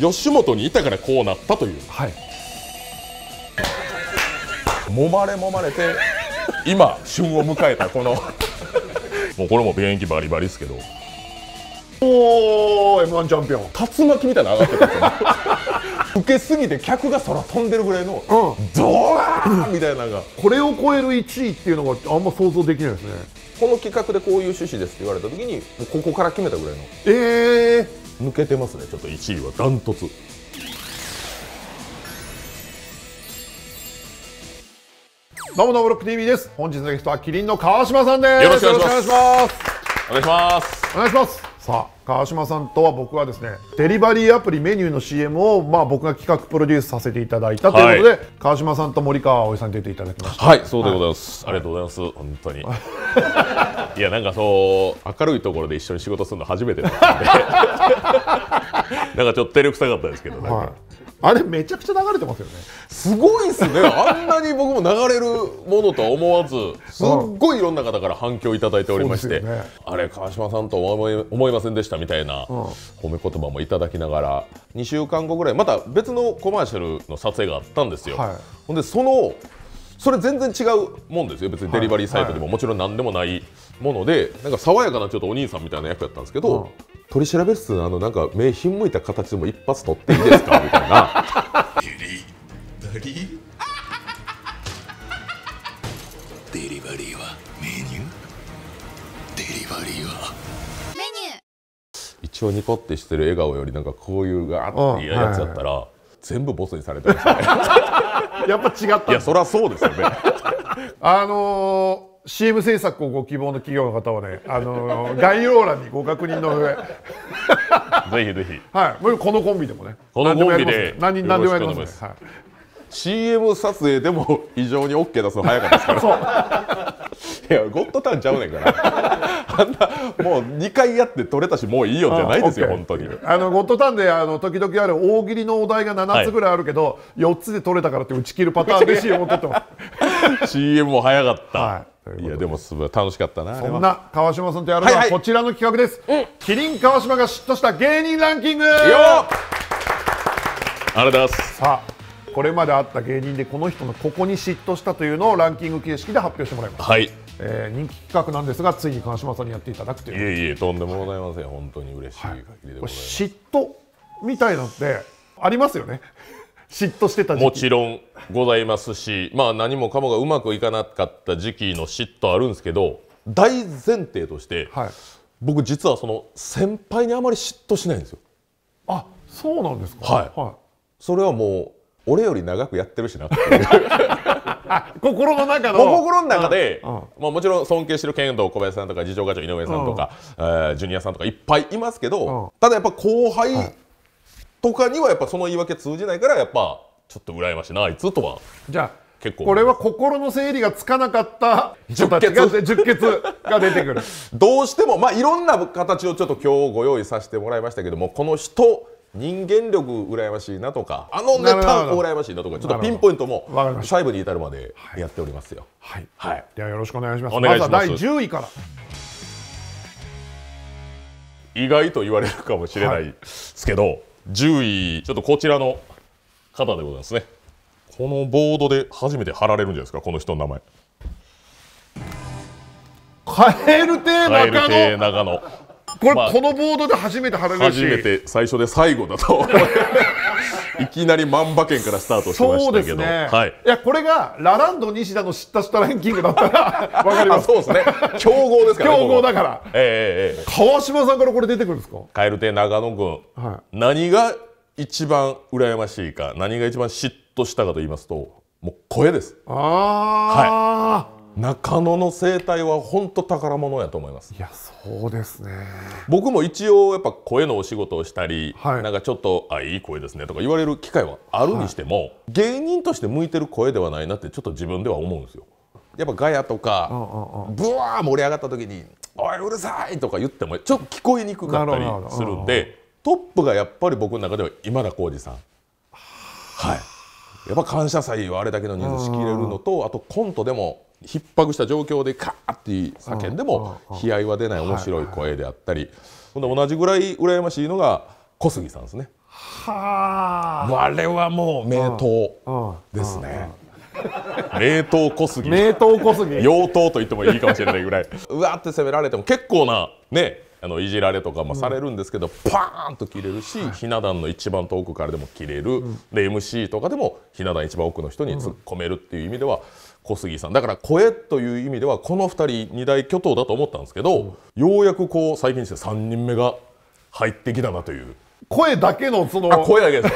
吉本にいたからこうなったというはい揉まれ揉まれて今旬を迎えたこの もうこれも現役バリバリですけどおお m 1チャンピオン竜巻みたいなの上がってたんですよ 受けすぎて客が空飛んでるぐらいの、うん、ドワーンみたいなのがこれを超える1位っていうのがあんま想像できないですねこの企画でこういう趣旨ですって言われた時にここから決めたぐらいのええー抜けてますねちょっと1位はダントツどうもどうもロック TV です本日のゲストはキリンの川島さんですよろしくお願いしますお願いしますお願いしますさあ川島さんとは僕はですねデリバリーアプリメニューの CM を、まあ、僕が企画プロデュースさせていただいたということで、はい、川島さんと森川葵さん出ていただきましたはいそうでございます、はい、ありがとうございます本当にいやなんかそう明るいところで一緒に仕事するの初めてなので なんかちょっと照れくさかったですけど、はいあれめちゃくちゃ流れてますよねすごいっすねあんなに僕も流れるものとは思わずすっごいいろんな方から反響いただいておりまして、ね、あれ川島さんと思い思いませんでしたみたいな褒め言葉もいただきながら2週間後ぐらいまた別のコマーシャルの撮影があったんですよ、はい、ほんでそのそれ全然違うもんですよ別にデリバリーサイトでももちろん何でもないもので、なんか爽やかなちょっとお兄さんみたいな役やったんですけど、取り調べ室あのなんか目ひんむいた形でも一発取っていいですかみたいなデリバリーデリリバーはメニューデリバリーはメニュー一応ニコってしてる笑顔よりなんかこういうがあっていうやつだったら、はい、全部ボスにされてましたね やっぱ違ったいやそれはそうですよね あのー CM 制作をご希望の企業の方はね、あのー、概要欄にご確認の上 ぜひぜひはいこのコンビでもねこのコンビで何でもやります、ねます、はい、CM 撮影でも非常に OK 出すの早かったですから いやゴッドタンちゃうねんからあんなもう2回やって取れたしもういいよじゃないですよ、本当にあのゴッドタンであの時々ある大喜利のお題が7つぐらいあるけど、はい、4つで取れたからって打ち切るパターン嬉しい思ってます CM も早かった、はいいやでもすごい楽しかったなそんな川島さんとやるのはこちらの企画です、はいはい、キリン川島が嫉妬した芸人ランキングよありがとうございますさあこれまであった芸人でこの人のここに嫉妬したというのをランキング形式で発表してもらいます、はいえー、人気企画なんですがついに川島さんにやっていただくといういえいえとんでもございません、はい、本当に嬉しい限りでございます、はい、嫉妬みたいなのってありますよね嫉妬してたもちろんございますし、まあ、何もかもがうまくいかなかった時期の嫉妬あるんですけど大前提として、はい、僕実はその先輩にあまり嫉妬しないんですよあそうなんですか、はい、はい、それはもう俺より長くやってるしなって 心の中の心の中で、ああまあ、もちろん尊敬してる剣道小林さんとか次長課長井上さんとか、あえー、ジュニアさんとかいっぱいいますけど、ただやっぱ後輩とかにはやっぱその言い訳通じないからやっぱちょっと羨ましいなあいつとはじゃあ結構これは心の整理がつかなかった人たちが1血が出てくる どうしてもまあいろんな形をちょっと今日ご用意させてもらいましたけどもこの人人間力羨ましいなとかあのネタ羨ましいなとかちょっとピンポイントも細部に至るまでやっておりますよはい、はい、はい、ではよろしくお願いしますまずは第10位から意外と言われるかもしれないですけど、はい10位、ちょっとこちらの方でございますね。このボードで初めて貼られるんじゃないですか、この人の名前。カエルテ中野。カエル中野。これ、まあ、このボードで初めて貼られるし初めて最初で最後だといきなり万馬券からスタートしましたけどそうですね、はい、いやこれがラランド西田の知った人ランキングだったら分 かりますそうですね強豪ですから、ね、強豪だから、えー、えー、川島さんからこれ出てくるんですか蛙亭長野君、はい、何が一番羨ましいか何が一番嫉妬したかと言いますともう声ですああ、はい中野の生態は本当宝物やと思いますいやそうですね僕も一応やっぱ声のお仕事をしたり、はい、なんかちょっと「あいい声ですね」とか言われる機会はあるにしても、はい、芸人として向いてる声ではないなってちょっと自分では思うんですよ。やっぱガヤとかブワー盛り上がった時に「おいうるさい!」とか言ってもちょっと聞こえにくかったりするんでトップがやっぱり僕の中では今田耕司さん。はいやっぱ感謝祭はあれだけの人数仕切れるのとあとコントでも逼迫した状況でカーって叫んでも悲哀は出ない面白い声であったりほんで同じぐらい羨ましいのが小杉さんですね。はあれはもう名刀ですね。名刀小杉名刀小杉妖刀と言ってもいいかもしれないぐらいうわって攻められても結構なねあのいじられとかもされるんですけど、うん、パーンと切れるし、はい、ひな壇の一番遠くからでも切れる、うん、で MC とかでもひな壇一番奥の人に突っ込めるっていう意味では、小杉さんだから声という意味ではこの2人二大巨頭だと思ったんですけど、うん、ようやくこう最近して3人目が入ってきたなという声だけのその声だけです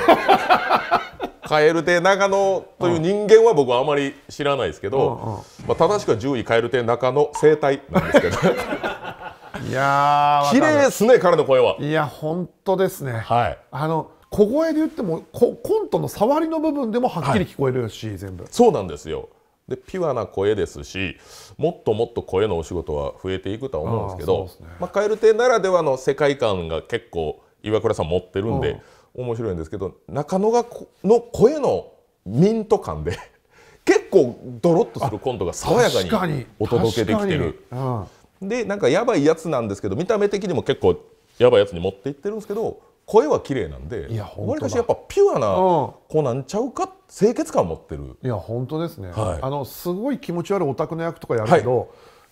カエル亭中野という人間は僕はあまり知らないですけど、うんうん、まあ、正しくは10位カエル亭中野生態なんですけど いや綺麗ですね彼の声はいや本当ですねはいあの小声で言ってもココントの触りの部分でもはっきり聞こえるし、はい、全部そうなんですよでピュアな声ですしもっともっと声のお仕事は増えていくとは思うんですけど「ね、まあ、蛙亭」ならではの世界観が結構岩倉さん持ってるんで面白いんですけど中野がの声のミント感で 結構ドロッとするコントが爽やかにお届けできてる。でなんかやばいやつなんですけど見た目的にも結構やばいやつに持っていってるんですけど声は綺麗なんでわりかしやっぱピュアな子なんちゃうか、うん、清潔感を持ってるいや本当ですね、はい、あのすごい気持ち悪いオタクの役とかやるけど、は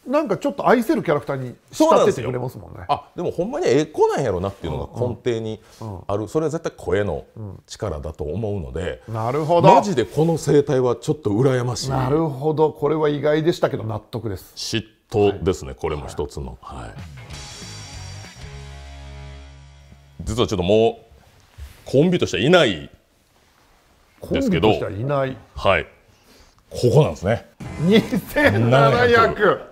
い、なんかちょっと愛せるキャラクターに仕立ててくれますもんねあでもほんまにええ子なんやろなっていうのが根底にある、うんうん、それは絶対声の力だと思うので、うん、なるほどマジでこの声帯はちょっと羨ましいなるほどこれは意外でしたけど納得です嫉妬ですね、はい、これも一つのはい実はちょっともうコンビとしてはいないですけどはいないはいここなんですね2700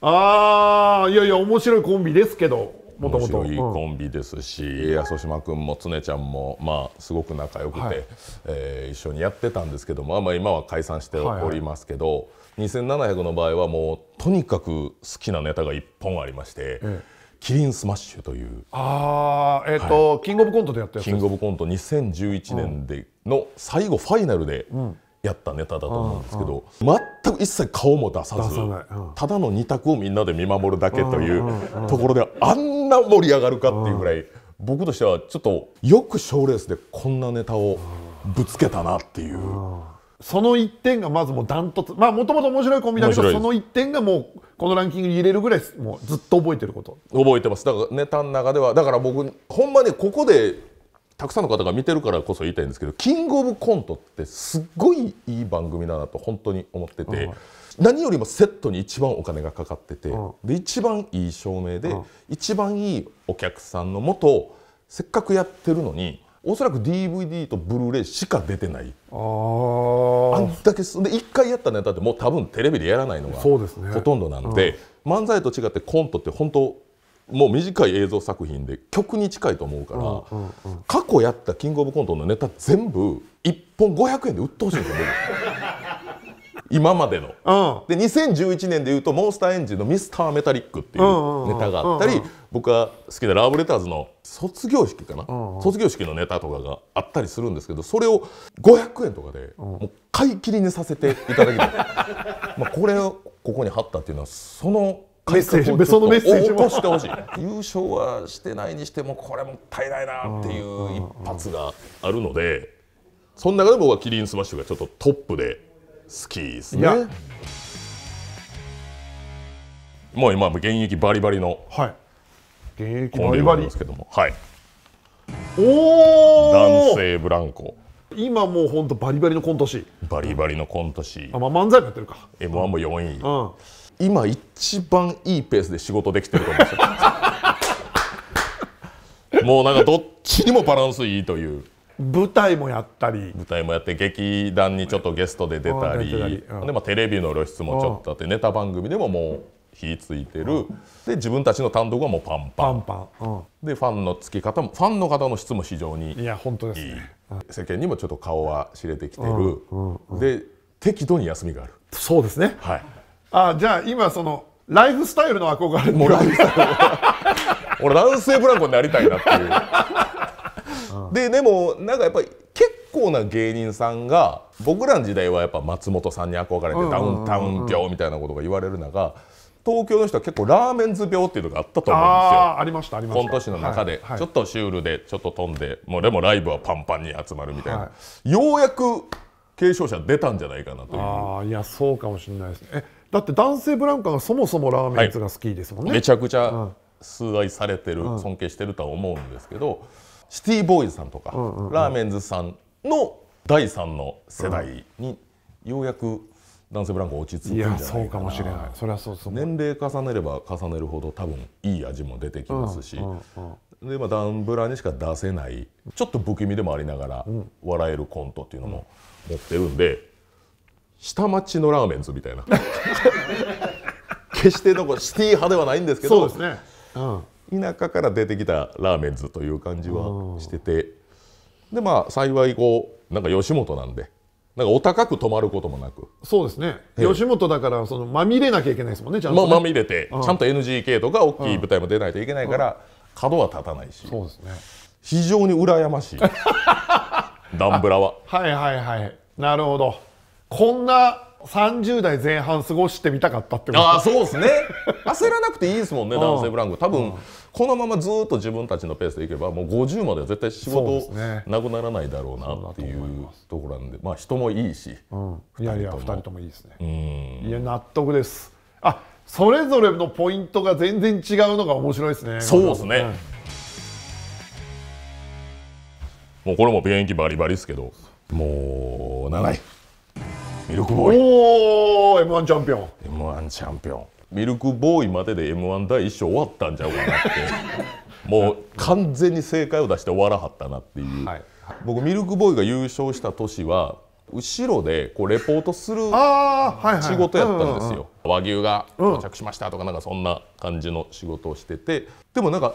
ああいやいや面白いコンビですけどもともと面白いコンビですし、うん、安島君も常ちゃんもまあすごく仲良くて、はい、えー、一緒にやってたんですけども、まあ、今は解散しておりますけど、はいはい、2700の場合はもうとにかく好きなネタが1本ありまして。ええキリンスマッシュというああえっ、ー、と、はい、キングオブコントでやったやつキングオブコント2011年での最後ファイナルでやったネタだと思うんですけど、うんうん、全く一切顔も出さず、うん、ただの二択をみんなで見守るだけというところであんな盛り上がるかっていうぐらい僕としてはちょっとよく賞レースでこんなネタをぶつけたなっていう。その一点がまずもうダントツまあもともと面白いコンビだけどその1点がもうこのランキングに入れるぐらいもうずっと覚えてること覚えてますだからネタの中ではだから僕ほんまにここでたくさんの方が見てるからこそ言いたいんですけどキングオブコントってすっごいいい番組だなと本当に思ってて、うん、何よりもセットに一番お金がかかってて、うん、で一番いい照明で、うん、一番いいお客さんのもとせっかくやってるのにおそらく DVD とブルーレイしか出てないあんだけで1回やったネタってもう多分テレビでやらないのがほとんどなんで、うん、漫才と違ってコントって本当もう短い映像作品で曲に近いと思うから、うんうんうん、過去やった「キングオブコント」のネタ全部1本500円で売ってほしいと思う。今までの、うん、で2011年でいうとモンスターエンジンの「ミスターメタリック」っていうネタがあったり僕が好きなラブレターズの卒業式かな、うんうん、卒業式のネタとかがあったりするんですけどそれを500円とかでもう買い切りにさせていただきたい、うん、まあこれをここに貼ったっていうのはそのメッセージそのメッセージしてほしい優勝はしてないにしてもこれもったいないなっていう一発があるのでその中で僕はキリンスマッシュがちょっとトップで。好きですね。もう今現役バリバリの、はい、現役バリバリですけども、はい、おお。男性ブランコ今もう本当バリバリのコント師バリバリのコント師あ、まあ、漫才もやってるか m 1も4位、うん、今一番いいペースで仕事できてると思うんですよ もうなんかどっちにもバランスいいという舞台もやったり舞台もやって劇団にちょっとゲストで出たり、うん、でまあ、テレビの露出もちょっとあって、ネタ番組でももう火ついてる、うん、で自分たちの単独はもうパンパンパンでファンのつき方もファンの方の質も非常にいや本当です、ね、世間にもちょっと顔は知れてきてる、で適度に休みがあるそうですねはいあじゃあ今そのライフスタイルの憧れもうライフス 俺男性ブランコになりたいなっていうででもなんかやっぱり結構な芸人さんが僕らの時代はやっぱ松本さんに憧れてダウンタウン病みたいなことが言われる中東京の人は結構ラーメンズ病っていうのがあったと思うんですよありましたありました今年の中で、はい、ちょっとシュールでちょっと飛んでもうでもライブはパンパンに集まるみたいな、はい、ようやく継承者出たんじゃないかなというああいやそうかもしれないですねえだって男性ブランカがそもそもラーメンズが好きですもんね、はい、めちゃくちゃ崇愛されてる、うん、尊敬してるとは思うんですけど、うんシティボーイズさんとか、うんうんうん、ラーメンズさんの第3の世代にようやく男性ブランコ落ち着くんじゃないかそうかもしれないそれはそうそう年齢重ねれば重ねるほど多分いい味も出てきますし、うんうんうん、でまあ、ダンブラにしか出せないちょっと不気味でもありながら笑えるコントっていうのも持ってるんで、下町のラーメンズみたいな 決してどこシティ派ではないんですけどそうですね、うん田舎から出てきたラーメンズという感じはしててでまあ幸いこうなんか吉本なんでなんかお高く泊まることもなくそうですね吉本だからそのまみれなきゃいけないですもんねちゃんと、ね、ままみれてちゃんと NGK とか大きい舞台も出ないといけないから角は立たないしそうですね非常に羨ましい ダンブラははいはいはいなるほどこんな30代前半過ごしてみたかったってことああそうですね焦らなくていいですもんね 男性ブランコ多分、このままずっと自分たちのペースでいけばもう50までは絶対仕事なくならないだろうなっていうところなんでまあ人もいいし、うん、いやいや2人ともいいですねいや納得ですあそれぞれのポイントが全然違うのが面白いですねそうですね、もうこれも現役バリバリですけどもう長い。ミルクボーイおお m 1チャンピオン m 1チャンピオンミルクボーイまでで m 1第1章終わったんじゃうかなって もう完全に正解を出して終わらはったなっていう、はい、僕ミルクボーイが優勝した年は後ろでこうレポートする仕事やったんですよ、和牛が到着しましたとかなんかそんな感じの仕事をしててでもなんか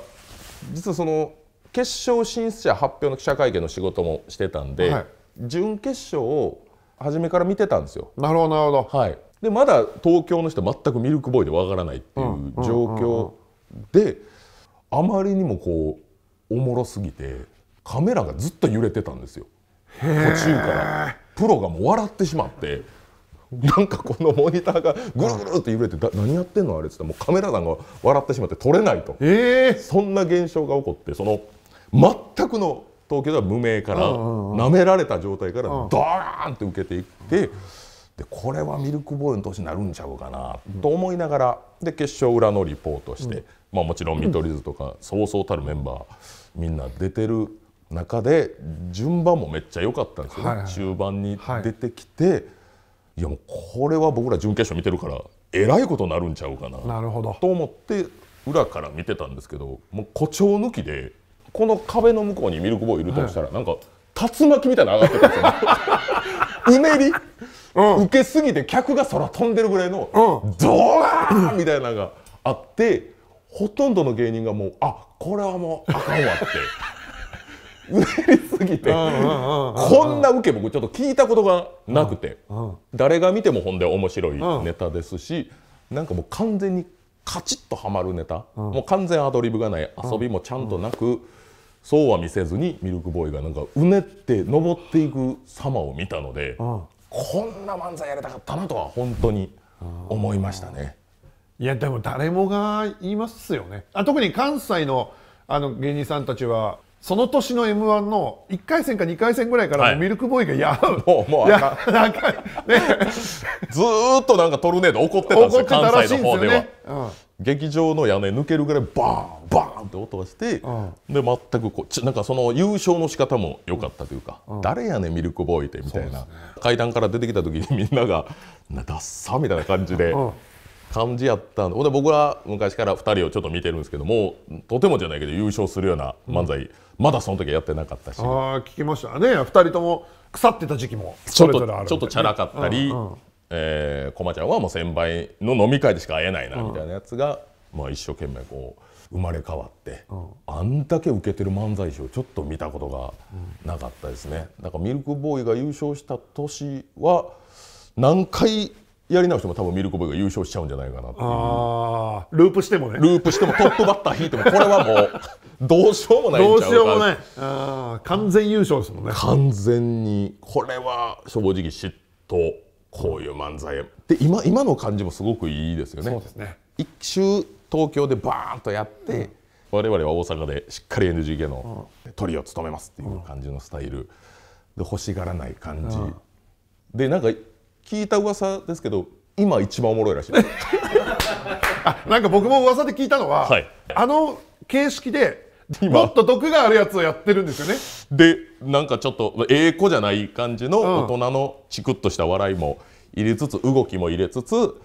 実はその決勝進出者発表の記者会見の仕事もしてたんで、準決勝を初めから見てたんですよ。なるほどなるほど。はい、でまだ東京の人全くミルクボーイでわからないっていう状況であまりにもこうおもろすぎてカメラがずっと揺れてたんですよ途中からプロがもう笑ってしまってなんかこのモニターがぐるぐるって揺れて「何やってんのあれ」っつったらもうカメラさんが笑ってしまって撮れないと、そんな現象が起こってその全くの東京では無名からなめられた状態からドーンって受けていってでこれはミルクボーイの年になるんちゃうかなと思いながらで決勝裏のリポートして、まあ、もちろん見取り図とかそうそうたるメンバーみんな出てる中で順番もめっちゃ良かったんですよね、中盤に出てきて、い、いやもうこれは僕ら準決勝見てるからえらいことになるんちゃうかなと思って裏から見てたんですけどもう誇張抜きでこの壁の向こうにミルクボーイいるとしたら、はい、なんか竜巻みたいなの上がってたんですよ、ね、うねり、うん、受けすぎて客が空飛んでるぐらいの、うん、ドーンみたいなのがあってほとんどの芸人がもうあこれはもうあかんわって。うねりすぎて、こんな受け僕ちょっと聞いたことがなくて、うん、誰が見てもほんで面白いネタですし、なんかもう完全にカチッとはまるネタ、うん、もう完全アドリブがない遊びもちゃんとなく、そうは見せずにミルクボーイがなんかうねって登っていく様を見たので、うん、こんな漫才やりたかったなとは本当に思いましたね。いやでも誰もが言いますよね。あ特に関西のあの芸人さんたちはその年の m 1の1回戦か2回戦ぐらいからミルクボーイがやう、はい、もうもうやなんかね ずっとなんかトルネード怒ってたんですよ関西の方では、うん、劇場の屋根抜けるぐらいバーンバーンって音がして、で全くこうなんかその優勝の仕方も良かったというか、誰やねんミルクボーイってみたいな、階段から出てきた時にみんなが「なダッサ」みたいな感じで。感じやったんで僕は昔から2人をちょっと見てるんですけどもとてもじゃないけど優勝するような漫才、うん、まだその時やってなかったしあ聞きましたね2人とも腐ってた時期もちょっとちょっとチャラかったり、うんうんえー、ちゃんはもう1,000倍の飲み会でしか会えないなみたいなやつが、うん、まあ、一生懸命こう生まれ変わって、うん、あんだけ受けてる漫才師をちょっと見たことがなかったですね、うん、だからミルクボーイが優勝した年は何回やり直しても多分ミルクボーイが優勝しちゃうんじゃないかなっていうループしてもねループしてもトップバッター引いてもこれはもうどうしようもないどうしようもないあ完全優勝ですもんね完全にこれは正直嫉妬こういう漫才で今今の感じもすごくいいですよね。そうですね一周東京でバーンとやって、うん、我々は大阪でしっかり NGK のトリを務めますっていう感じのスタイル、で欲しがらない感じ、うん、でなんか聞いた噂ですけど今一番おもろいらしい あなんか僕も噂で聞いたのは、はい、あの形式でもっと毒があるやつをやってるんですよねでなんかちょっとええー、子じゃない感じの大人のチクッとした笑いも入れつつ動きも入れつつ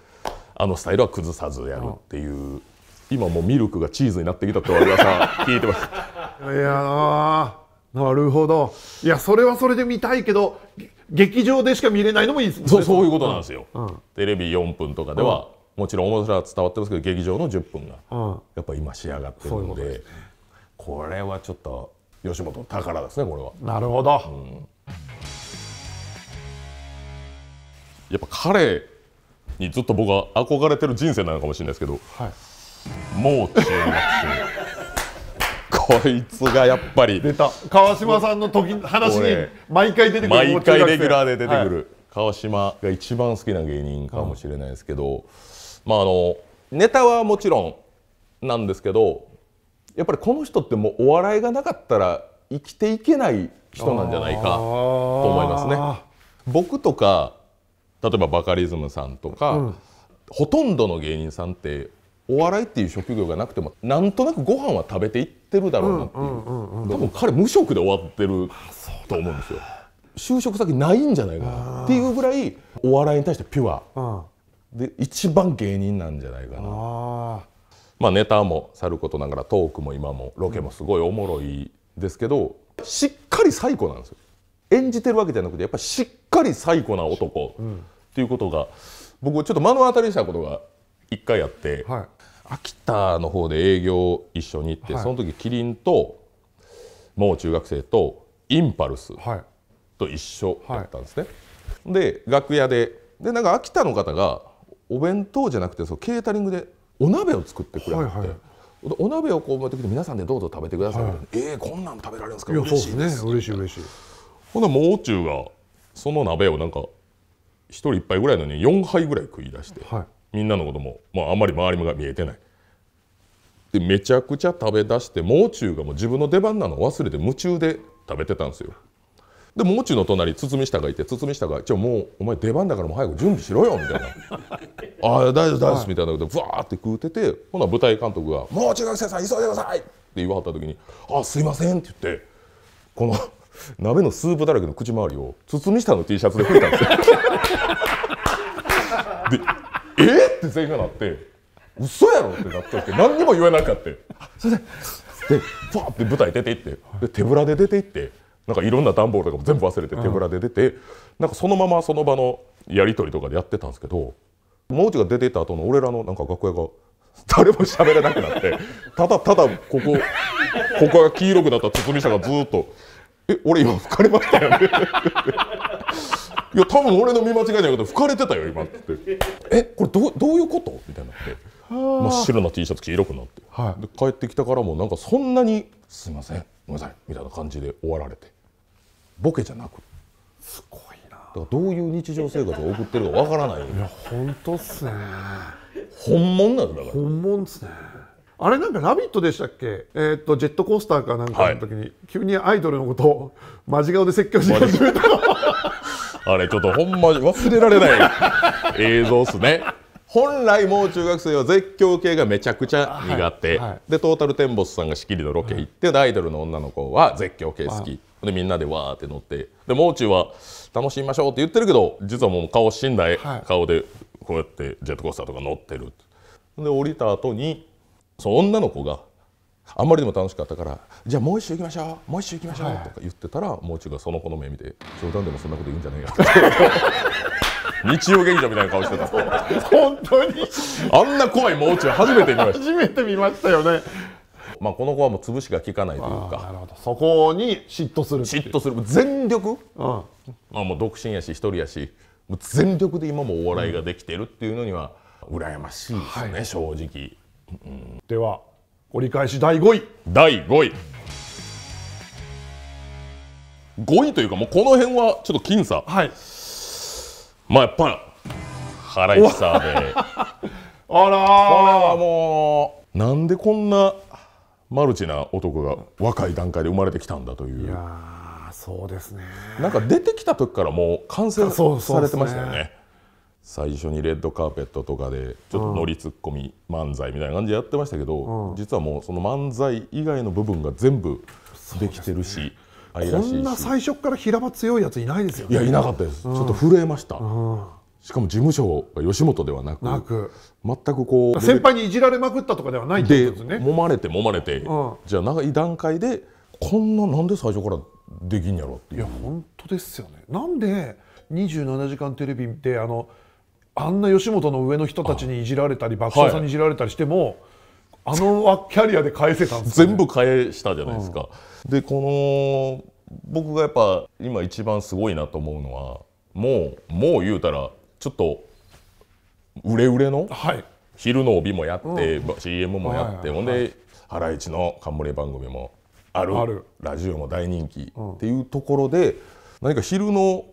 あのスタイルは崩さずやるっていう、うん、今もうミルクがチーズになってきたって噂 聞いてますいやなるほどいやそれはそれで見たいけど劇場でしか見れないのもいいですねそうそういうことなんですよ、うん、テレビ4分とかでは、うん、もちろん面白さは伝わってますけど劇場の10分が、やっぱ今仕上がってるので。これはちょっと吉本の宝ですねこれはなるほど、うん、やっぱ彼にずっと僕は憧れてる人生なのかもしれないですけど、はい、もう中学生こいつがやっぱり出た川島さんの時話に毎回出てくる毎回レギュラーで出てくる、はい、川島が一番好きな芸人かもしれないですけど、うん、まああのネタはもちろんなんですけどやっぱりこの人ってもうお笑いがなかったら生きていけない人なんじゃないかと思いますね。僕とか例えばバカリズムさんとか、うん、ほとんどの芸人さんってお笑いっていう職業がなくてもなんとなくご飯は食べていってるだろうなっていう,、多分彼無職で終わってると思うんですよ就職先ないんじゃないかなっていうぐらいお笑いに対してピュア、で一番芸人なんじゃないかなまあ、ネタもさることながらトークも今もロケもすごいおもろいですけどしっかり最古なんですよ演じてるわけじゃなくてやっぱりしっかり最古な男っていうことが、僕ちょっと目の当たりにしたことが1回あって、はい、秋田の方で営業一緒に行って、はい、その時キリンともう中学生とインパルスと一緒だったんですね。で楽屋ででなんか秋田の方がお弁当じゃなくてそケータリングでお鍋を作ってくれって、はいはい、お鍋をこう持ってきて皆さんでどうぞ食べてくださいいはい、えー、こんなん食べられるんですか嬉しいですね嬉しい嬉しいほなもう中がその鍋をなんか一人一杯ぐらいのに4杯ぐらい食い出して、はい、みんなのことも、まあ、あんまり周りが見えてないでめちゃくちゃ食べだしてもう中がもう自分の出番なの忘れて夢中で食べてたんですよでもう中の隣堤下がいて堤下が「ちょもうお前出番だからもう早く準備しろよ」みたいな「ああ大丈夫大丈夫」みたいなことでわーって食うててほな舞台監督が「もう中学生さん急いでください」って言わはった時に「あすいません」って言ってこの鍋のスープだらけの口周りを堤下の T シャツで拭いたんですよ。で「えっ?」って全員がなって「嘘やろ!」ってなっちゃって何にも言えなかった。でバーって舞台出て行ってで手ぶらで出て行って。なんかいろんな段ボールとかも全部忘れて手ぶらで出て、うん、なんかそのままその場のやり取りとかでやってたんですけどもうちが出てた後の俺らのなんか楽屋が誰も喋れなくなってただただここここが黄色くなった堤下がずっと「え俺今吹かれましたよね」いや多分俺の見間違いじゃなくて吹かれてたよ今」って「えこれどどういうこと?」みたいになって。真っ白な T シャツ黄色くなって、はい、で帰ってきたからもなんかそんなに「すいませんごめんなさい」みたいな感じで終わられてボケじゃなくすごいなだからどういう日常生活を送ってるかわからないいや本当っすね本物なんだから本物っすねあれなんか「ラビット!」でしたっけ、えー、っとジェットコースターかなんかの時に、はい、急にアイドルのことを間近で説教し始めた あれちょっとほんま忘れられない映像っすね本来もう中学生は絶叫系がめちゃくちゃ苦手、はいはい、でトータルテンボスさんが仕切りのロケ行って、はい、アイドルの女の子は絶叫系好き、でみんなでわーって乗ってでもう中は楽しみましょうって言ってるけど実はもう顔死んだはい、顔でこうやってジェットコースターとか乗ってるで降りた後にその女の子があんまりでも楽しかったからじゃあもう一周行きましょうもう一周行きましょう、はい、とか言ってたらもう中がその子の目見て冗談でもそんなこと言うんじゃねえかって日曜劇場みたいな顔してた 本当にあんな怖いもう中初めて見ました初めて見ましたよねまあ、この子はもう潰しが効かないというかそこに嫉妬する嫉妬する全力、あまあ、もう独身やし一人やしもう全力で今もお笑いができてるっていうのには羨ましいですね、はい、正直、うん、では折り返し第5位第5位5位というかもうこの辺はちょっと僅差はいまあやっぱハライチさんであらこれはもうなんでこんなマルチな男が若い段階で生まれてきたんだといういやそうですねなんか出てきた時からもう完成されてましたよね、ね、最初にレッドカーペットとかでちょっとノリツッコミ、漫才みたいな感じでやってましたけど、うん、実はもうその漫才以外の部分が全部できてるし、ね、愛らしいしこんな最初から平場強いやついないですよねいやいなかったです、うん、ちょっと震えました、うんしかも事務所が吉本ではなく全くこう先輩にいじられまくったとかではないってことですね揉まれて揉まれて、うん、じゃあ長い段階でこんななんで最初からできんやろっていういや本当ですよねなんで27時間テレビってあのあんな吉本の上の人たちにいじられたり爆笑さんにいじられたりしても、はい、あのキャリアで返せたんです、ね、全部返したじゃないですか、うん、でこの僕がやっぱ今一番すごいなと思うのはもうもう言うたらちょっと売れ売れの、はい、昼の帯もやって、うん、CM もやって、ほんで「ハライチ」の冠番組もあるあるラジオも大人気、うん、っていうところで何か昼の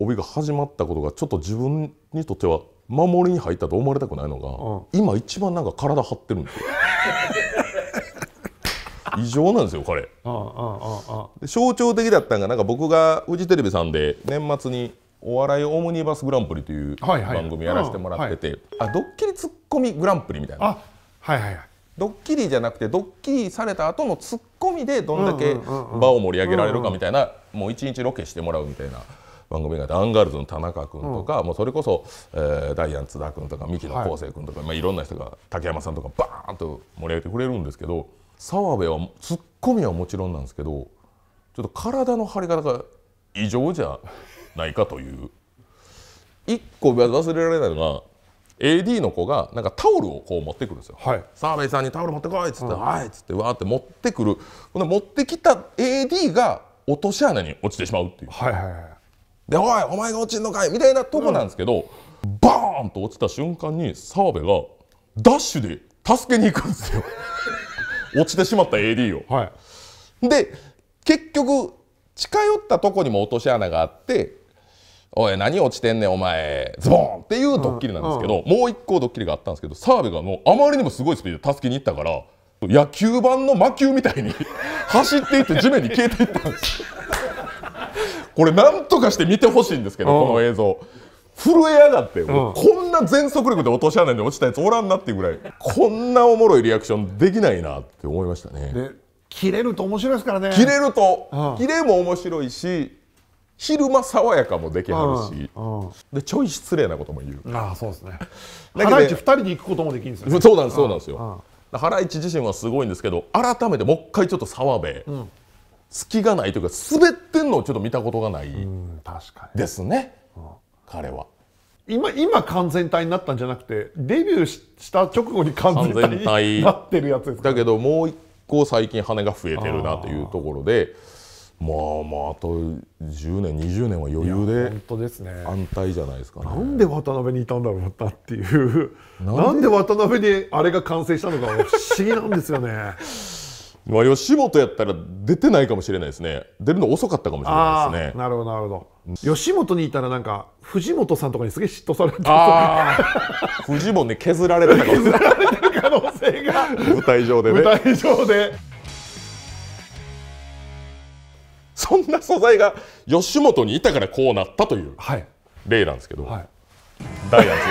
帯が始まったことがちょっと自分にとっては守りに入ったと思われたくないのが、うん、今一番なんか体張ってるんですよ。異常なんですよで象徴的だったんがなんか僕がフジテレビさんで年末にお笑いオムニバスグランプリという番組やらせてもらってて、あドッキリツッコミグランプリみたいなはいはいはいドッキリじゃなくてドッキリされた後のツッコミでどんだけ場を盛り上げられるかみたいな、もう一日ロケしてもらうみたいな番組があってアンガールズの田中君とか、もうそれこそ、えー、ダイアン津田君とか三木野昴生君とか、いまあ、いろんな人が竹山さんとかバーンと盛り上げてくれるんですけど澤部はツッコミはもちろんなんですけどちょっと体の張り方が異常じゃないかという1個忘れられないのが AD の子がなんかタオルをこう持ってくるんですよ。はい、澤部さんにタオル持ってこいっつって、うん、はいっつってわーって持ってくるこの持ってきた AD が落とし穴に落ちてしまうっていう。はいはいはい、でおいお前が落ちんのかいみたいなとこなんですけど、うん、バーンと落ちた瞬間に澤部がダッシュで助けに行くんですよ 落ちてしまった AD を。はい、で結局近寄ったとこにも落とし穴があっておい何落ちてんねんお前ズボンっていうドッキリなんですけど、もう一個ドッキリがあったんですけど澤部がもうあまりにもすごいスピードで助けに行ったから野球盤の魔球みたいに 走っていって地面に消えていったんですこれなんとかして見てほしいんですけど、この映像震えやがって、こんな全速力で落とし穴に落ちたやつおらんなっていうぐらいこんなおもろいリアクションできないなって思いましたね。切れると面白いですからね切れると、切れも面白いし昼間爽やかもできはるし、でちょい失礼なことも言うああそうですねハライチ2人で行くこともできるんですよ、ね、そうなんですそうなんですよハライチ自身はすごいんですけど改めてもう一回ちょっと澤部、うん、隙がないというか滑ってんのをちょっと見たことがないですね、彼は。今今完全体になったんじゃなくてデビューした直後に完全体になってるやつですか、だけどもう一個最近羽が増えてるなというところで。まあまああと10年20年は余裕で本当ですね安泰じゃないですか、ね、なんで渡辺にいたんだろうなっていうなんで渡辺にあれが完成したのか不思議なんですよね まあ吉本やったら出てないかもしれないですね出るの遅かったかもしれないですねなるほどなるほど吉本にいたらなんか藤本さんとかにすげえ嫉妬されてあ 藤本に削られてた可能性が舞台上でね舞台上でそんな素材が吉本にいたからこうなったという例なんですけど、はい、ダイアン津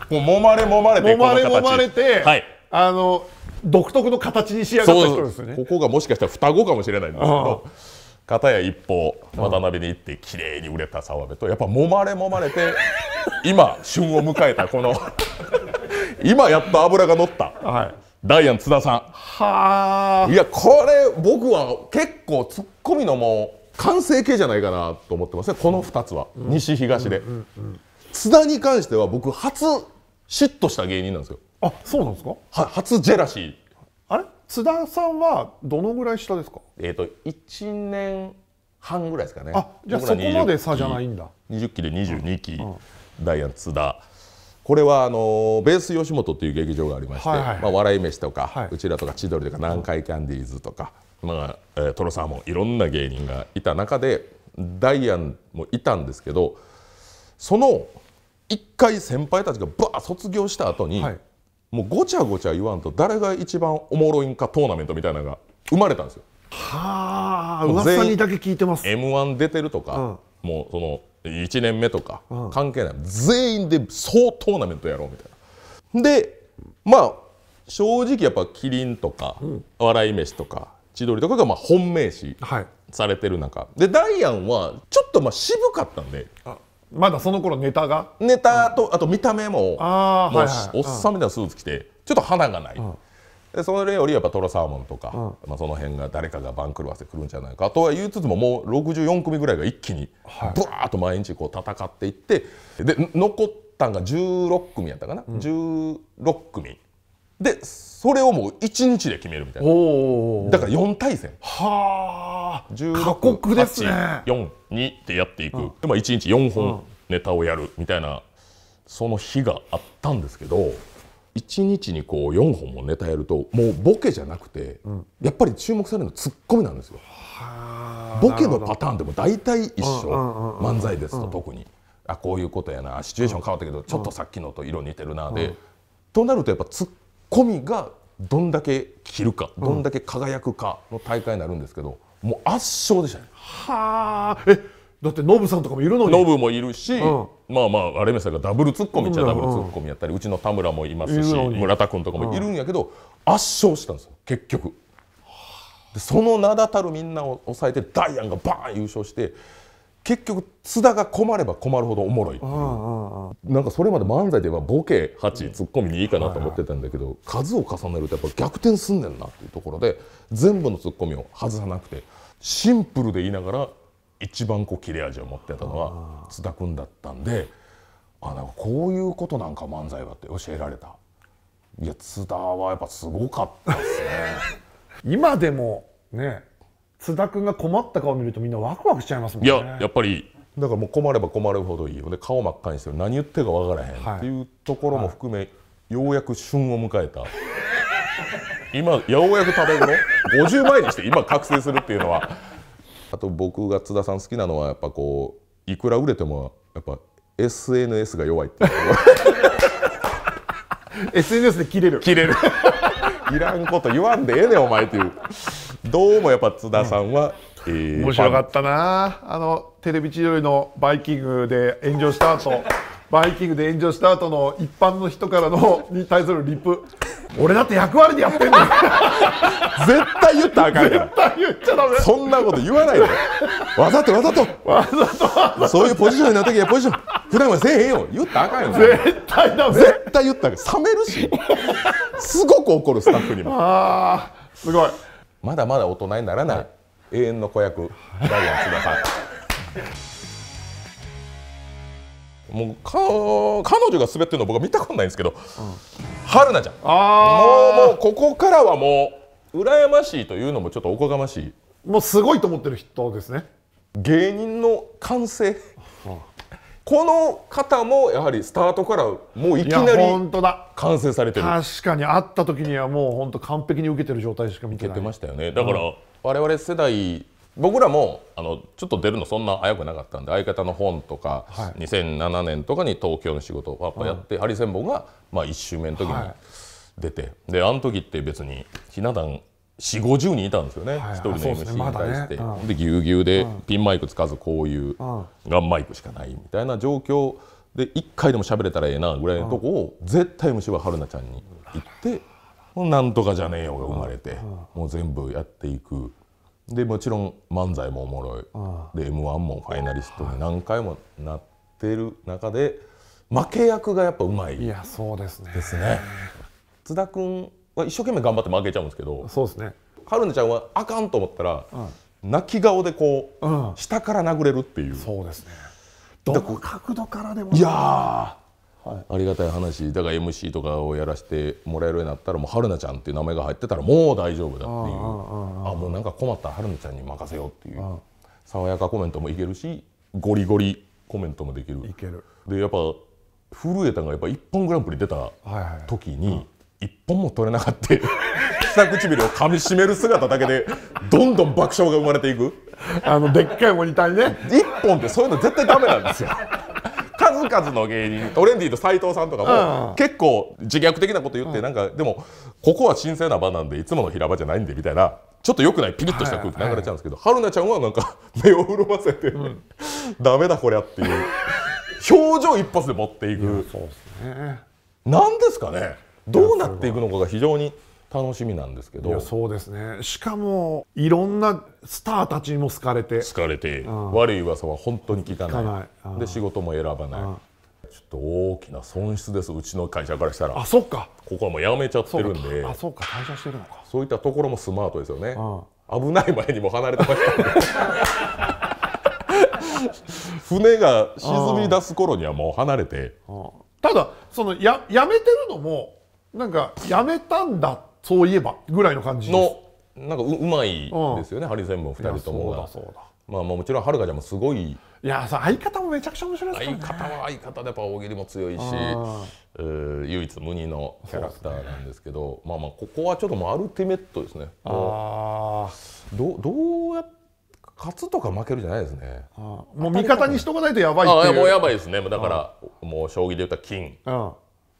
田さん もうまれもまれてまれもまれて、はい、あの独特の形に仕上がった人ですねここがもしかしたら双子かもしれないんですけど片や一方渡辺に行って綺麗に売れた澤部とやっぱもまれもまれて今旬を迎えたこの 今やっと脂が乗った、はい、ダイアン津田さんはあいやこれ僕は結構ツッコミのもう完成形じゃないかなと思ってますねこの2つは、うん、西東で、うんうん、津田に関しては僕初嫉妬した芸人なんですよあそうなんですかは初ジェラシーあれ津田さんはどのぐらい下ですかえっ、ー、と1年半ぐらいですかねあじゃあそこまで差じゃないんだ20期で22期、ダイアン津田これはあのベース吉本という劇場がありまして、はいはいまあ、笑い飯とか、はい、うちらとか千鳥とか南海キャンディーズとか、まあえー、トロサーモンいろんな芸人がいた中でダイアンもいたんですけどその一回先輩たちがばー卒業した後に、はい、もうごちゃごちゃ言わんと誰が一番おもろいんかトーナメントみたいなのが生まれたんですよ。はあ噂にだけ聞いてます。M1 出てるとか、うん、もうその1年目とか関係ない、うん、全員で総トーナメントやろうみたいな。でまあ正直やっぱキリンとか、うん、笑い飯とか千鳥とかがまあ本命視されてる中、はい、でダイアンはちょっとまあ渋かったんでまだその頃ネタがネタとあと見た目ももおっさんみたいなスーツ着てちょっと花がない。でそれよりやっぱトロサーモンとか、うん、まあ、その辺が誰かが番狂わせくるんじゃないかとは言いつつももう64組ぐらいが一気にぶわーっと毎日こう戦っていってで残ったんが16組やったかな、うん、16組でそれをもう1日で決めるみたいなだから4対戦はあ過酷ですね4ってやっていく、うん、でまあ、1日4本ネタをやるみたいな、その日があったんですけど。1日にこう4本もネタやるともうボケじゃなくて、うん、やっぱり注目されるのツッコミなんですよ。ボケのパターンでも大体一緒漫才ですと特にあこういうことやなシチュエーション変わったけどちょっとさっきのと色似てるなで、うん、となるとやっぱツッコミがどんだけ切るかどんだけ輝くかの大会になるんですけどもう圧勝でしたね。はあえだってノブさんとかもいるのにノブもいるし、まあまあアレメさんがダブルツッコミっちゃダブルツッコミやったり、うちの田村もいますし村田君とかもいるんやけど、圧勝したんですよ結局でその名だたるみんなを抑えてダイアンがバーン優勝して結局津田が困れば困るほどおもろいっていう、うんうん、なんかそれまで漫才ではボケ8ツッコミにいいかなと思ってたんだけど数を重ねるとやっぱ逆転すんねんなっていうところで全部のツッコミを外さなくてシンプルで言いながら一番こう切れ味を持ってたのは津田君だったんであなんかこういうことなんか漫才はって教えられたいや津田はやっぱすごかったですね 今でもね津田君が困った顔見るとみんなワクワクしちゃいますもんねいややっぱりだからもう困れば困るほどいいよね顔真っ赤にしてる何言ってるか分からへん、はい、っていうところも含め、はい、ようやく旬を迎えた今ようやく食べ頃50前にして今覚醒するっていうのはあと僕が津田さん好きなのはやっぱこういくら売れてもやっぱ SNS が弱いっていう SNS で切れる切れるいらんこと言わんでええねんお前っていうどうもやっぱ津田さんは、うん、えー、面白かったなあのテレビ千鳥の「バイキング」で炎上した後バイキングで炎上した後の一般の人からのに対するリプ俺だって役割でやってんの 絶対言ったらあかんから言っちゃダメそんなこと言わないでわざとわざとわざとそういうポジションになった時はポジション普段はせえへんよ言ったらあかんよ絶対ダメ絶対言ったら冷めるしすごく怒るスタッフにもああすごいまだまだ大人にならない、はい、永遠の子役ダイアン津田さんもうか彼女が滑ってるの僕は見たことないんですけど、春菜ちゃんあもうもうここからはもう羨ましいというのもちょっとおこがましいもうすごいと思ってる人ですね芸人の完成この方もやはりスタートからもういきなり完成されてる確かに会った時にはもう本当完璧に受けてる状態しか見てないてましたよねだから、我々世代僕らもあのちょっと出るのそんな早くなかったんで相方の本とか、はい、2007年とかに東京の仕事をやって、ハリセンボンが、まあ、1周目の時に出て、はい、であの時って別にひな壇4 5 0人いたんですよね、はい、1人の MC に対して、でぎゅうぎゅうでピンマイクつかずこういうガンマイクしかないみたいな状況で1回でも喋れたらええなぐらいのとこを絶対虫 c は春菜ちゃんに行って。なんとかじゃねえよが生まれて、もう全部やっていくでもちろん漫才もおもろいあで m 1もファイナリストに何回もなってる中で負け役がやっぱうまいいでやそうですねすね津田君は一生懸命頑張って負けちゃうんですけどそうですね春菜ちゃんはあかんと思ったら、泣き顔でこううん下から殴れるっていうそうですねどの角度からでもいやはい、ありがたい話だから MC とかをやらせてもらえるようになったらもう春菜ちゃんっていう名前が入ってたらもう大丈夫だっていうあもうなんか困ったら春菜ちゃんに任せようっていう爽やかコメントもいけるしゴリゴリコメントもできるいけるでやっぱ震えたんがやっぱ一本グランプリ出た時に一本も取れなかった下唇 を噛みしめる姿だけでどんどん爆笑が生まれていくあのでっかいモニターにね一本ってそういうの絶対ダメなんですよ数々の芸人トレンディーと斎藤さんとかも結構自虐的なこと言って、なんかでもここは神聖な場なんでいつもの平場じゃないんでみたいなちょっとよくないピリッとした空気流れちゃうんですけど春菜、ちゃんはなんか目を潤ませて、だめだこりゃっていう表情一発で持っていく。なんですかねどうなっていくのかが非常に。楽しみなんですけどそうですねしかもいろんなスターたちにも好かれて好かれて、うん、悪い噂は本当に聞かないで仕事も選ばない、ちょっと大きな損失ですうちの会社からしたらあそっかここはもうやめちゃってるんであそっか退社してるのかそういったところもスマートですよね、危ない前にも離れてました 船が沈み出す頃にはもう離れてただそのややめてるのもなんかやめたんだってそういえばぐらいの感じのなんかううまいですよね、ハリセンボン2人ともがそうだまあ、まあもちろんはるかちゃんもすごいいやさ相方もめちゃくちゃ面白いですからね相方は相方でやっぱ大喜利も強いし、えー、唯一無二のキャラクターなんですけど、ね、まあまあここはちょっともうアルティメットですねああどどうや勝つとか負けるじゃないですねもう味方にしとかないとやばいっていうあもうやばいですねだからもう将棋で言ったら金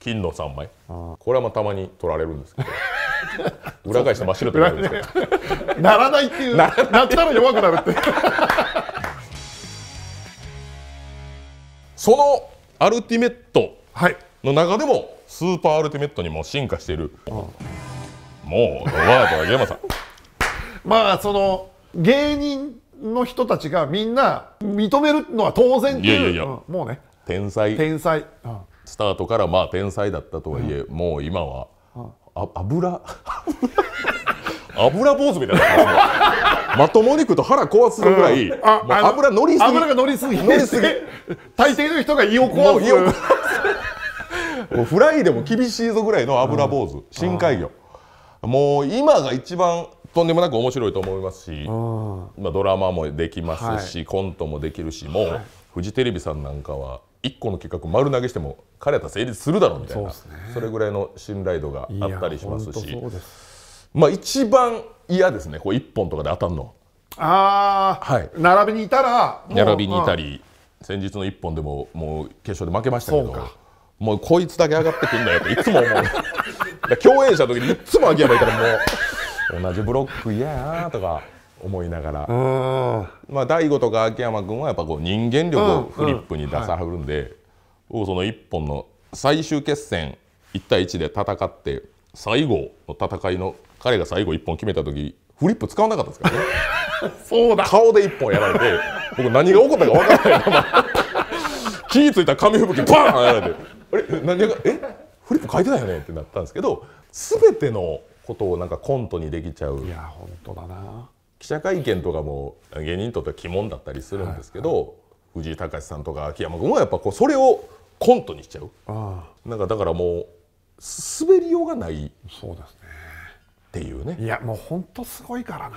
金の三枚これはまあたまに取られるんですけど 裏返して真っ白ってなるんですけどならないっていうなったら弱くなるって そのアルティメットの中でもスーパーアルティメットにも進化している、うん、もうロバート秋山さんまあその芸人の人たちがみんな認めるのは当然っていういやいやいや、うん、もうね天才天才、うん、スタートからまあ天才だったとはいえ、もう今はあ油 油坊主みたいなまともに食うと腹壊すぐらい、うん、あ油乗りすぎ油が乗りすぎ乗りすぎ大抵の人が胃を壊すもうフライでも厳しいぞぐらいの油坊主、うん、深海魚もう今が一番とんでもなく面白いと思いますし、まあ、ドラマもできますし、はい、コントもできるしもう、フジテレビさんなんかは1個の企画丸投げしても彼や成立するだろうみたいなそ、ね,、れぐらいの信頼度があったりしますしまあ一番嫌ですねこう1本とかで当たるの。あはい、並びにいたら並びにいたり、先日の1本でももう決勝で負けましたけどもうこいつだけ上がってくるんだよっていつも思う 共演者の時にいつも秋山いたらもう同じブロック嫌やなとか。思いながら、まあ、大悟とか秋山君はやっぱこう人間力をフリップに出さはるんで、僕その一本の最終決戦1対1で戦って最後の戦いの彼が最後一本決めた時フリップ使わなかったですからね そうだ顔で一本やられて 僕何が起こったか分からないまま気ぃ付いたら紙吹雪バーンやられてあれ何がえフリップ書いてないよねってなったんですけど全てのことをなんかコントにできちゃういや本当だな記者会見とかも芸人にとっては鬼門だったりするんですけど、はいはい、藤井隆さんとか秋山君はやっぱこうそれをコントにしちゃうなんかだからもう滑りようがないそうですねっていうねいやもう本当すごいからな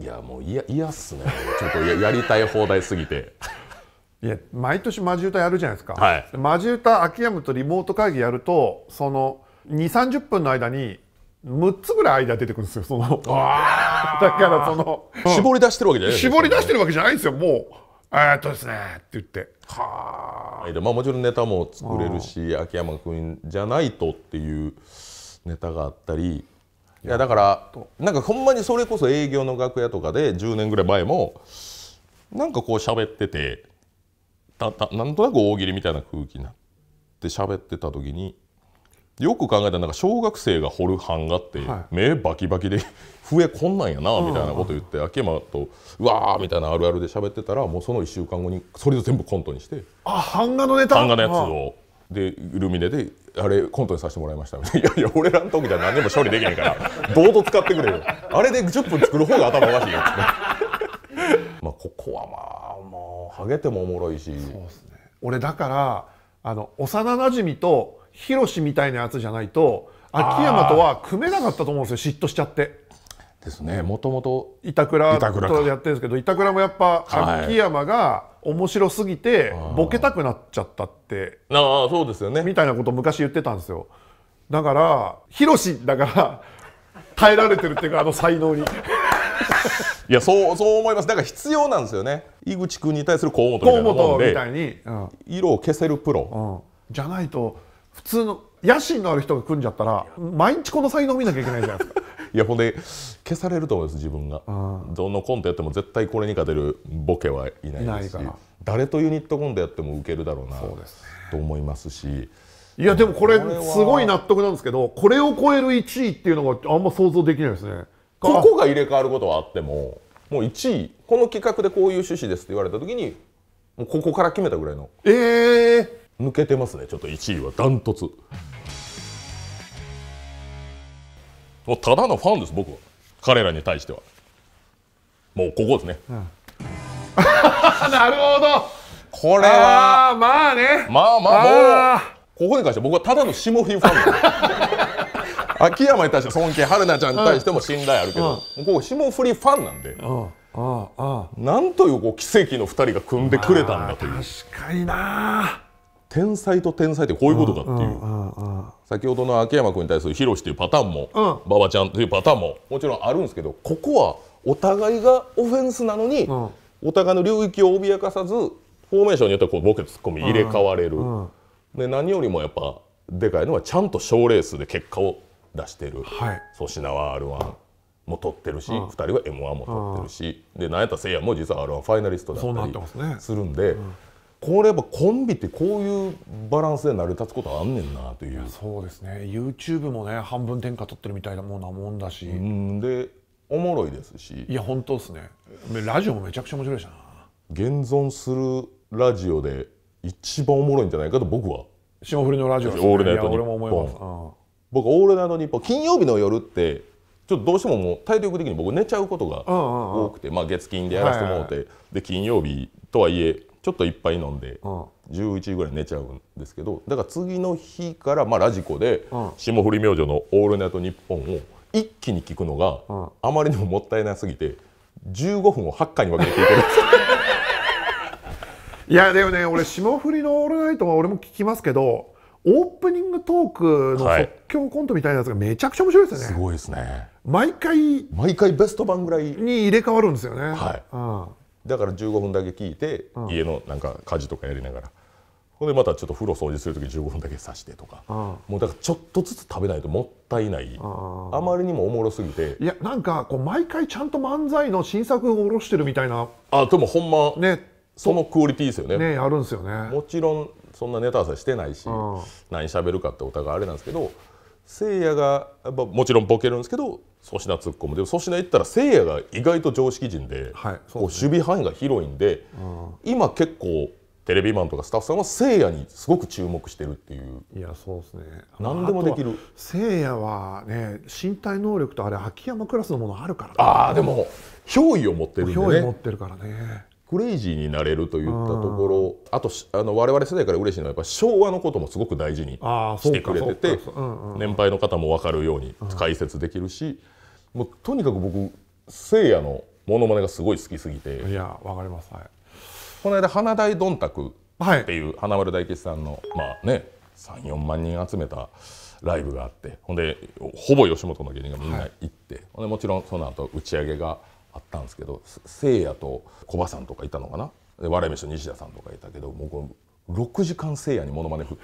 いやもう嫌っすねちょっとや やりたい放題すぎていや毎年マジ歌やるじゃないですか、はい、マジ歌秋山とリモート会議やるとその2 3 0分の間に6つぐらい間出てくるんですよその だからその絞り出してるわけじゃない絞り出してるわけじゃないんですよもうえっとですねって言ってはあまあもちろんネタも作れるし秋山君じゃないとっていうネタがあったりいやだからなんかほんまにそれこそ営業の楽屋とかで10年ぐらい前もなんかこう喋っててたたなんとなく大喜利みたいな空気になって喋ってた時によく考えたらなんか小学生が彫る版画って目バキバキで 笛こんなんやなみたいなこと言って秋山とうわーみたいなあるあるで喋ってたらもうその1週間後にそれを全部コントにしてあ版画のネタ版画のやつをでルミネであれコントにさせてもらいましたみたいないやいや俺らの時じゃ何でも処理できへんからどうぞ使ってくれよあれで10分作る方が頭おかしいよ まあここはまあもうハゲてもおもろいしそうですね俺だからあの幼馴染とヒロシみたいなやつじゃないと秋山とは組めなかったと思うんですよ嫉妬しちゃって。ですねもともと板倉とやってるんですけど板倉もやっぱ秋山が面白すぎてボケたくなっちゃったってああそうですよねみたいなこと昔言ってたんですよだからヒロシだから耐えられてるっていうかあの才能に。いやそうそう思いますだから必要なんですよね井口君に対する河本みたいなもんでみたいに、うん、色を消せるプロ、うん、じゃないと普通の野心のある人が組んじゃったら毎日この才能見なきゃいけないじゃないですか。いやほんで消されると思います自分がどのコントやっても絶対これに勝てるボケはいないですし誰とユニットコントやってもウケるだろうなと思いますしいやでもこれすごい納得なんですけどこれを超える1位っていうのがあんま想像できないですねここが入れ替わることはあってももう1位この企画でこういう趣旨ですって言われた時にもうここから決めたぐらいのええー抜けてますねちょっと1位はダントツただのファンです僕は彼らに対してはもうここですね、うん、なるほどこれはまあねまあまあもうここに関しては僕はただの霜降りファン 秋山に対して尊敬春菜ちゃんに対しても信頼あるけど、うん、ここ霜降りファンなんで、うんあああなんというこう奇跡の2人が組んでくれたんだという。確かにな天才と天才ってこういうことかっていう先ほどの秋山君に対するヒロシというパターンも馬場、ちゃんというパターンももちろんあるんですけどここはお互いがオフェンスなのに、お互いの領域を脅かさずフォーメーションによってこうボケツッコミ入れ替われる、で何よりもやっぱでかいのはちゃんと賞レースで結果を出してる粗品、はい、は r 1も取ってるし、うん、2人は m 1も取ってるし、で何やったせいやも実は r 1ファイナリストだったりするんで。これやっぱコンビってこういうバランスで成り立つことあんねんなというそうですね YouTube もね半分天下取ってるみたいなもんなもんだしうんでおもろいですしいや本当ですねラジオもめちゃくちゃ面白いしな現存するラジオで一番おもろいんじゃないかと僕は霜降りのラジオです、ね、オールナイトニッ僕オールナイト金曜日の夜ってちょっとどうしてももう体力的に僕寝ちゃうことが多くて、まあ、月金でやらせてもらって、で金曜日とはいえちょっといっぱい飲んで、うん、11時ぐらい寝ちゃうんですけどだから次の日からまあラジコで霜降り明星の「オールナイトニッポン」を一気に聞くのがあまりにももったいなすぎて15分を8回に分けて聞いてるんですいやでもね俺霜降りの「オールナイト」は俺も聞きますけどオープニングトークの即興コントみたいなやつがめちゃくちゃ面白いですよね、はい、すごいですね毎回毎回ベスト版ぐらいに入れ替わるんですよねはい、うんだから15分だけ聞いて、うん、家のなんか家事とかやりながらほんでまたちょっと風呂掃除する時15分だけさしてとか、うん、もうだからちょっとずつ食べないともったいない、うん、あまりにもおもろすぎていやなんかこう毎回ちゃんと漫才の新作を下ろしてるみたいなあでもほんま、ね、そのクオリティですよねねやるんですよねもちろんそんなネタ合わせしてないし、うん、何喋るかってお互いあれなんですけどせいやがもちろんボケるんですけど粗品突っ込むでも粗品言ったらせいやが意外と常識人ではい、こう守備範囲が広いんで、うん、今結構テレビマンとかスタッフさんはせいやにすごく注目してるっていういやそうですね何でもできるせいやはね身体能力とあれ秋山クラスのものあるから、ね、ああでも憑依を持ってるんで、ね、憑依持ってるからねクレイジーになれると言ったところあとあの我々世代から嬉しいのはやっぱ昭和のこともすごく大事にしてくれてて、うんうん、年配の方も分かるように解説できるし、うん、もうとにかく僕せいやのものまねがすごい好きすぎていやわかります、はい、この間花大どんたくっていう花丸大吉さんの、まあね34万人集めたライブがあってほんでほぼ吉本の芸人がみんな行って、はい、ほんでもちろんその後打ち上げがあったんですけどせいやとコバさんとかいたのかなで笑い飯の西田さんとかいたけどもうこ6時間せいやにものまね振って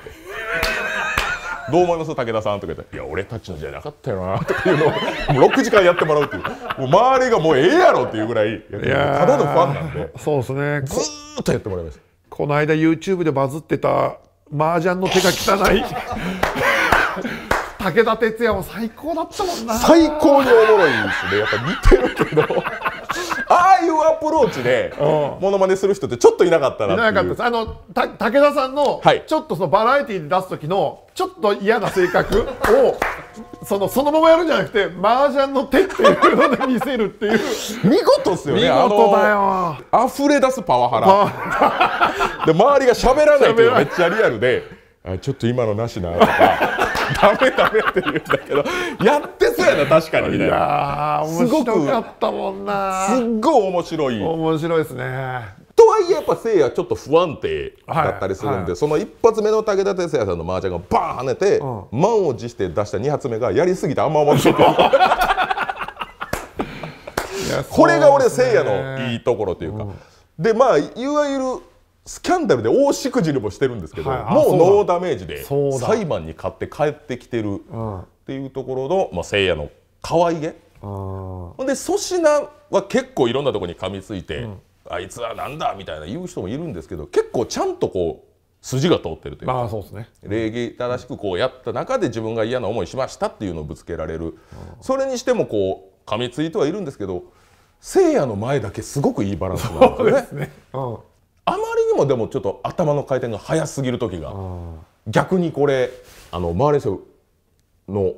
「どう思います武田さん」とか言って「いや俺たちのじゃなかったよな」とかいうのをもう6時間やってもらうっていうもう周りがもうええやろっていうぐらいただのファンなんでそうですねずっとやってもらいましたこの間 YouTube でバズってた麻雀の手が汚い武田鉄矢も最高だったもんな最高におもろいですねやっぱ似てるけど ああいうアプローチでものまねする人ってちょっといなかったなっていなかったですあのた武田さんの、ちょっとそのバラエティーで出す時のちょっと嫌な性格をそのそのままやるんじゃなくて麻雀の手っていうので見せるっていう見事っすよね見事だよあふれ出すパワハラ で周りが喋らないっていうのめっちゃリアルで あちょっと今のなしなとかダメダメって言うんだけどやってそうやな確かにみたいな面白かったもんなすっごい面白い面白いですねとはいえやっぱせいやちょっと不安定だったりするんで、はいはい、その一発目の武田鉄矢さんの麻雀がバーン跳ねて、うん、満を持して出した二発目がやりすぎてあんま面白くない これが俺せいやのいいところというか、うん、でまあいわゆるスキャンダルで大しくじりもしてるんですけど、はい、もうノーダメージで裁判に勝って帰ってきてるっていうところの、まあ、せいやの可愛げほんで粗品は結構いろんなとこに噛みついて、うん、あいつはなんだみたいな言う人もいるんですけど結構ちゃんとこう筋が通ってるというか、ね、礼儀正しくこうやった中で自分が嫌な思いしましたっていうのをぶつけられる、それにしてもこう噛みついてはいるんですけどせいやの前だけすごくいいバランスなんですね。すねうん、あまりもでもちょっと頭の回転が速すぎる時が逆にこれあの周りの人の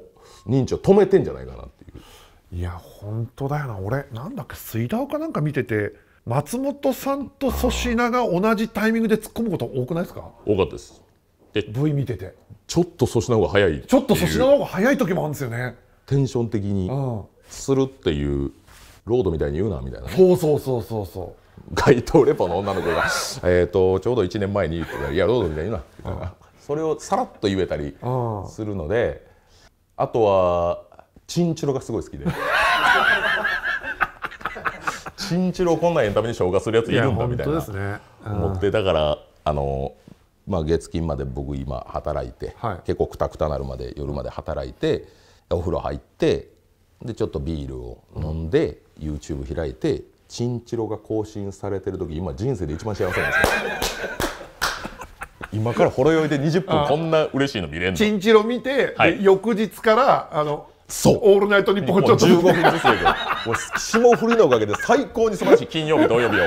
認知を止めてんじゃないかなっていういや本当だよな俺なんだっけ水田かなんか見てて松本さんと粗品が同じタイミングで突っ込むこと多くないですか多かったですで V 見ててちょっと粗品の方が早いちょっと粗品の方が早い時もあるんですよねテンション的にするっていうロードみたいに言うなみたいな、ね、そうそうそうそうそう街頭レポの女の子が「えっとちょうど1年前に」言っいやどうぞ」みたいなそれをさらっと言えたりするのであとはチンチロがすごい好きで。チンチロこんなエンタメに消化するやついるんだみたいな思ってだからあのまあ、月金まで僕今働いて、はい、結構くたくたなるまで夜まで働いてお風呂入ってでちょっとビールを飲んで、うん、YouTube 開いてチンチロが更新されてる時今人生で一番幸せなんですよ 今からほろ酔いで20分こんな嬉しいの見れんのチンチロ見て、はい、翌日からあのそうオールナイトニッポンちょっと15分ずつけどもう霜降りのおかげで最高に素晴らしい金曜日土曜日を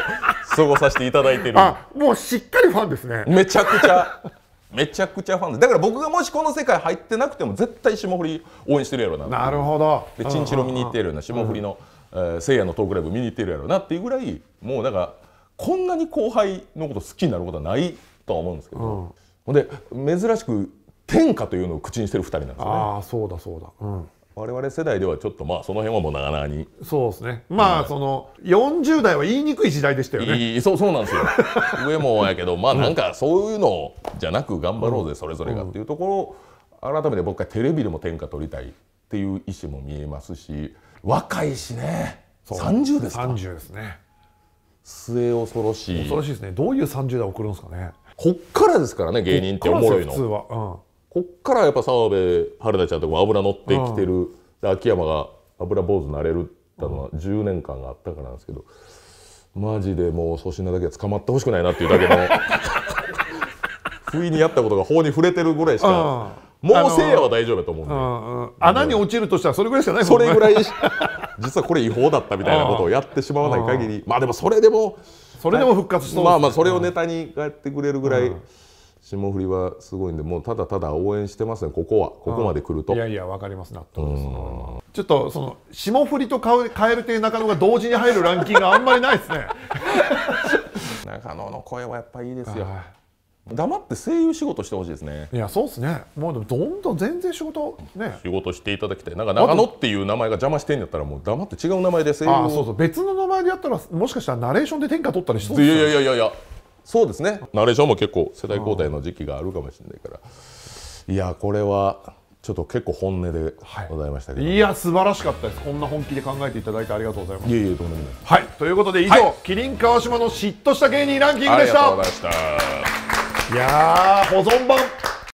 過ごさせていただいてるあもうしっかりファンですねめちゃくちゃ めちゃくちゃファンでだから僕がもしこの世界入ってなくても絶対霜降り応援してるやろななるほどでチンチロ見に行ってるような霜降りの、うんえせいやのトークライブ見に行ってるやろうなっていうぐらいもうなんかこんなに後輩のこと好きになることはないとは思うんですけど、うん、ほんで珍しく天下というのを口にしてる2人なんですね。あそうだそうだ、うん我々世代ではちょっとまあその辺はもう長々にそうですねまあ、その40代は言いにくい時代でしたよねそうそうなんですよ 上もやけどまあなんかそういうのじゃなく頑張ろうぜそれぞれがっていうところを改めて僕はテレビでも天下取りたいっていう意思も見えますし若いしね30ですか30ですね末恐ろしい恐ろしいですねどういう30代送るんですかねこっからですからね芸人っておもろいのこっ,、うん、こっからやっぱ澤部春菜ちゃんとかも油乗ってきてる、うん、秋山が油坊主になれるったのは10年間があったからなんですけど、うん、マジでもう粗品だけは捕まってほしくないなっていうだけの 不意にやったことが法に触れてるぐらいしかもうせいやは大丈夫だと思うんで、うんうん、穴に落ちるとしたらそれぐらいしかないもんねそれぐらい 実はこれ違法だったみたいなことをやってしまわない限りまあでもそれでもそれでも復活しそう、まあまあそれをネタにやってくれるぐらい、霜降りはすごいんでもうただただ応援してますねここはここまで来るといやいやわかります納得ですちょっとその霜降りと蛙亭中野が同時に入るランキングあんまりないですね 中野の声はやっぱいいですよ黙って声優仕事してほしいですねいやそうですねもうでもどんどん全然仕事ね仕事していただきたいなんか長野っていう名前が邪魔してんだったらもう黙って違う名前で声優あそうそう別の名前でやったらもしかしたらナレーションで天下取ったりしそうですいやいやいやいやそうですねナレーションも結構世代交代の時期があるかもしれないからいやこれはちょっと結構本音でございましたけど、はい、いや素晴らしかったですこんな本気で考えていただいてありがとうございますいえいえとんでもないはいということで以上、はい、キリン川島の嫉妬した芸人ランキングでしたありがとうございましたいや保存版